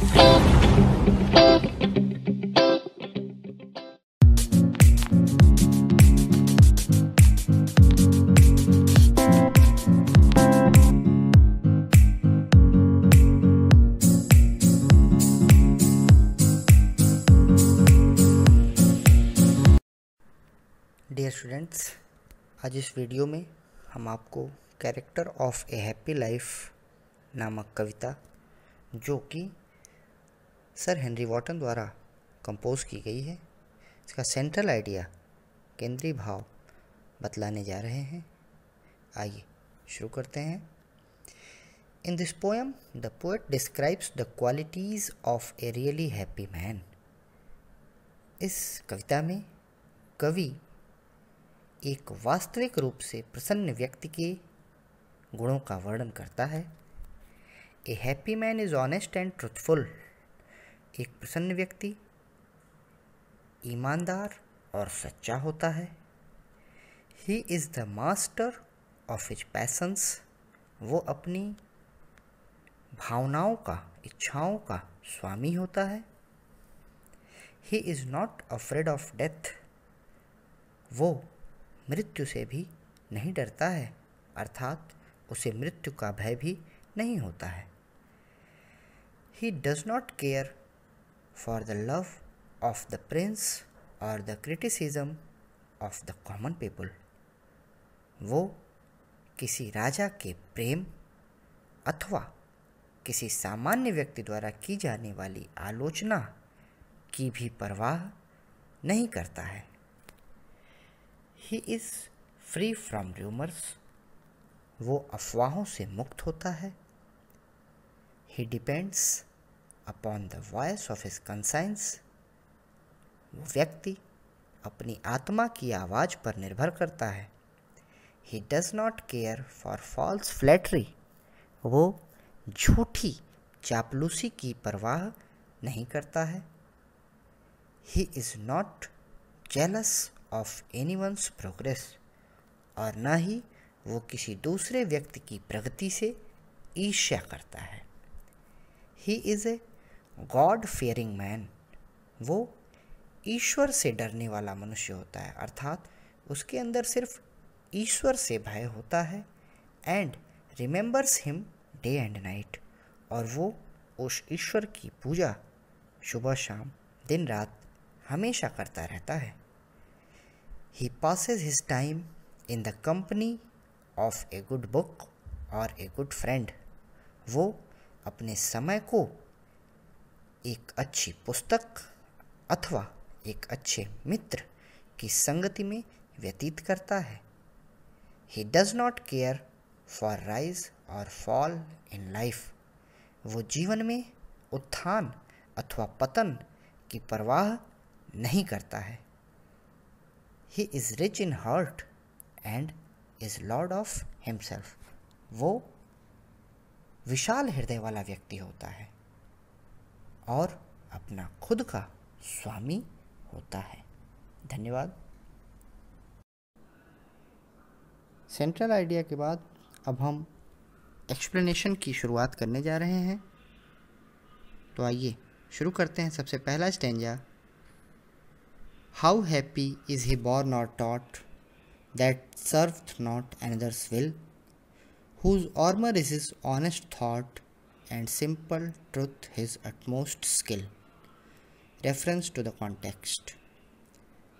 Dear students आज इस video में हम आपको character of a happy life नामक कविता जो कि सर हेनरी वॉटन द्वारा कंपोज की गई है इसका सेंट्रल आइडिया केंद्रीय भाव बतलाने जा रहे हैं आइए शुरू करते हैं in this poem the poet describes the qualities of a really happy man इस कविता में कवि एक वास्तविक रूप से प्रसन्न व्यक्ति के गुणों का वर्णन करता है a happy man is honest and truthful एक प्रसन्न व्यक्ति ईमानदार और सच्चा होता है he is the master of his passions वो अपनी भावनाओं का इच्छाओं का स्वामी होता है he is not afraid of death वो मृत्यु से भी नहीं डरता है अर्थात उसे मृत्यु का भय भी नहीं होता है he does not care for the love of the prince or the criticism of the common people. वो किसी राजा के प्रेम अथवा किसी सामान्य व्यक्ति द्वारा की जाने वाली आलोचना की भी परवाह नहीं करता है he is free from rumours वो अफवाहों से मुक्त होता है he depends upon the voice of his conscience वो व्यक्ति अपनी आत्मा की आवाज़ पर निर्भर करता है he does not care for false flattery वो झूठी चापलूसी की परवाह नहीं करता है he is not jealous of any one's progress और ना ही वो किसी दूसरे व्यक्ति की प्रगति से ईर्ष्या करता है he is a god fearing man वो ईश्वर से डरने वाला मनुष्य होता है अर्थात उसके अंदर सिर्फ ईश्वर से भय होता है and remembers him day and night और वो उस ईश्वर की पूजा सुबह शाम दिन रात हमेशा करता रहता है he passes his time in the company of a good book और ए गुड फ्रेंड वो अपने समय को एक अच्छी पुस्तक अथवा एक अच्छे मित्र की संगति में व्यतीत करता है he does not care for rise और फॉल इन लाइफ वो जीवन में उत्थान अथवा पतन की परवाह नहीं करता है he is rich in heart and is lord of himself वो विशाल हृदय वाला व्यक्ति होता है और अपना खुद का स्वामी होता है धन्यवाद सेंट्रल आइडिया के बाद अब हम एक्सप्लेनेशन की शुरुआत करने जा रहे हैं तो आइए शुरू करते हैं सबसे पहला stanza how happy is he born not taught that serve not another's will whose armour is is honest thought and simple truth his utmost skill. Reference to the context.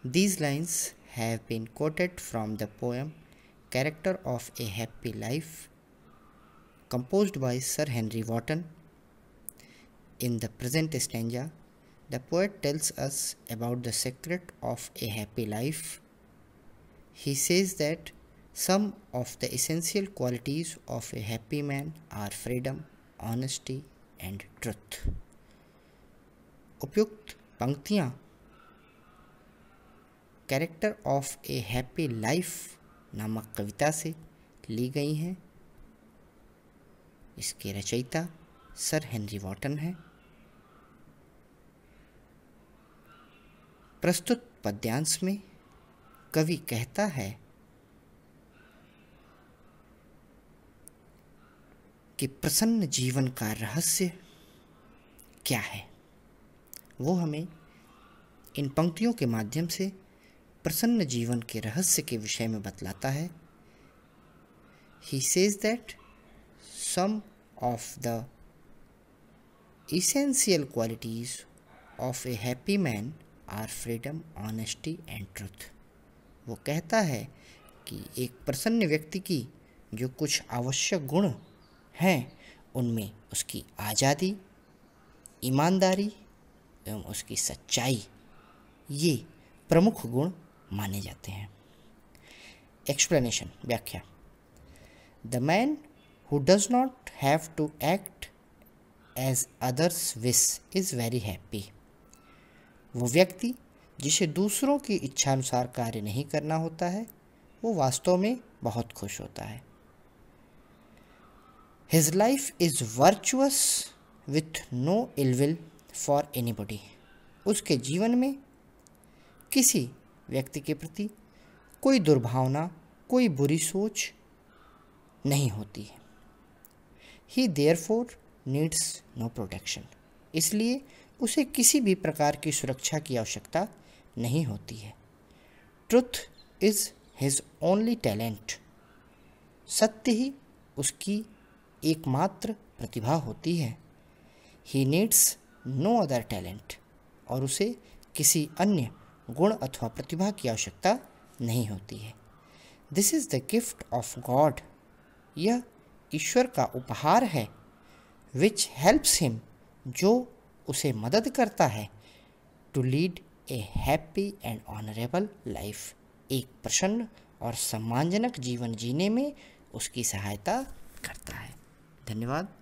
These lines have been quoted from the poem Character of a Happy Life composed by Sir Henry Wotton. In the present stanza, the poet tells us about the secret of a happy life. He says that some of the essential qualities of a happy man are freedom, honesty and truth उपयुक्त पंक्तियाँ character of a happy life नामक कविता से ली गई हैं इसके रचयिता sir Henry Wharton हैं प्रस्तुत पद्यांश में कवि कहता है कि प्रसन्न जीवन का रहस्य क्या है वो हमें इन पंक्तियों के माध्यम से प्रसन्न जीवन के रहस्य के विषय में बतलाता है he says that some of the essential qualities of a happy man are freedom honesty and truth वो कहता है कि एक प्रसन्न व्यक्ति की जो कुछ आवश्यक गुण हैं उनमें उसकी आज़ादी ईमानदारी एवं उसकी सच्चाई ये प्रमुख गुण माने जाते हैं एक्सप्लेनेशन व्याख्या the man who does not have to act as others wish is very happy वो व्यक्ति जिसे दूसरों की इच्छानुसार कार्य नहीं करना होता है वो वास्तव में बहुत खुश होता है his life is virtuous with no ill will for for उसके जीवन में किसी व्यक्ति के प्रति कोई दुर्भावना कोई बुरी सोच नहीं होती है he therefore needs no protection इसलिए उसे किसी भी प्रकार की सुरक्षा की आवश्यकता नहीं होती है truth is his only talent सत्य ही उसकी एकमात्र प्रतिभा होती है he needs no other talent और उसे किसी अन्य गुण अथवा प्रतिभा की आवश्यकता नहीं होती है this is the gift of God यह ईश्वर का उपहार है विच हेल्प्स हिम जो उसे मदद करता है to lead a happy and honourable life एक प्रसन्न और सम्मानजनक जीवन जीने में उसकी सहायता करता है धन्यवाद